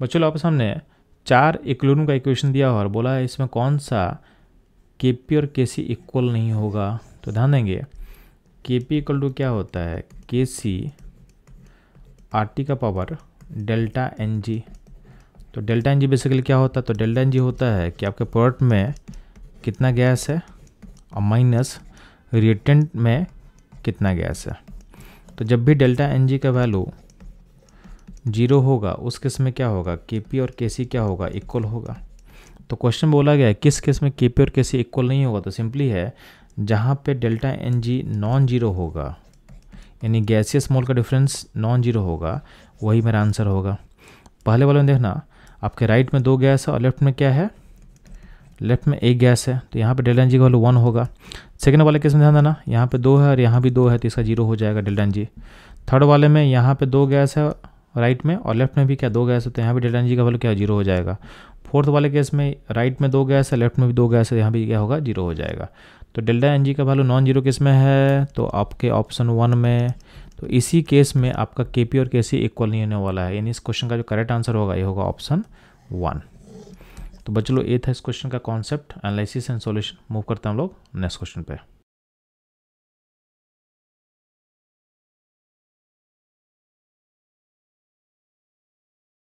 बच्चों आपके सामने चार इक्वलों का इक्वेशन दिया और बोला है इसमें कौन सा के पी और के सी इक्वल नहीं होगा तो ध्यान देंगे के पी इक्वल टू क्या होता है के सी आर टी का पावर डेल्टा एन जी तो डेल्टा एन जी बेसिकली क्या होता है तो डेल्टा एन जी होता है कि आपके प्रोडक्ट में कितना गैस है और माइनस रिएटेंट में कितना गैस है तो जब भी डेल्टा एन जी का वैल्यू जीरो होगा उस केस में क्या होगा के पी और के सी क्या होगा इक्वल होगा तो क्वेश्चन बोला गया है किस केस में के पी और के सी इक्वल नहीं होगा तो सिंपली है जहाँ पे delta N G non zero होगा यानी गैसियस मोल का डिफरेंस नॉन जीरो होगा वही मेरा आंसर होगा पहले वाले में देखना आपके राइट में दो गैस है और लेफ्ट में क्या है लेफ्ट में एक गैस है तो यहाँ पे डेल्टा एन जी का वैल्यू वन होगा सेकेंड वाले केस में ध्यान देना यहाँ पे दो है और यहाँ भी दो है तो इसका जीरो हो जाएगा डेल्टा एन जी थर्ड वाले में यहाँ पे दो गैस है राइट में और लेफ्ट में भी क्या दो गैस होते हैं यहाँ भी डेल्टा एनर्जी का वैल्यू क्या जीरो हो जाएगा फोर्थ वाले केस में राइट में दो गैस है लेफ्ट में भी दो गैस है यहाँ भी क्या होगा जीरो हो जाएगा तो डेल्टा एन जी का वैल्यू नॉन जीरो केस में है तो आपके ऑप्शन वन में तो इसी केस में आपका के पी और के सी इक्वल नहीं होने वाला है यानी इस क्वेश्चन का जो करेक्ट आंसर होगा ये होगा ऑप्शन वन तो बच्चों ये था इस क्वेश्चन का concept analysis and solution move करते हैं हम लोग नेक्स्ट क्वेश्चन पे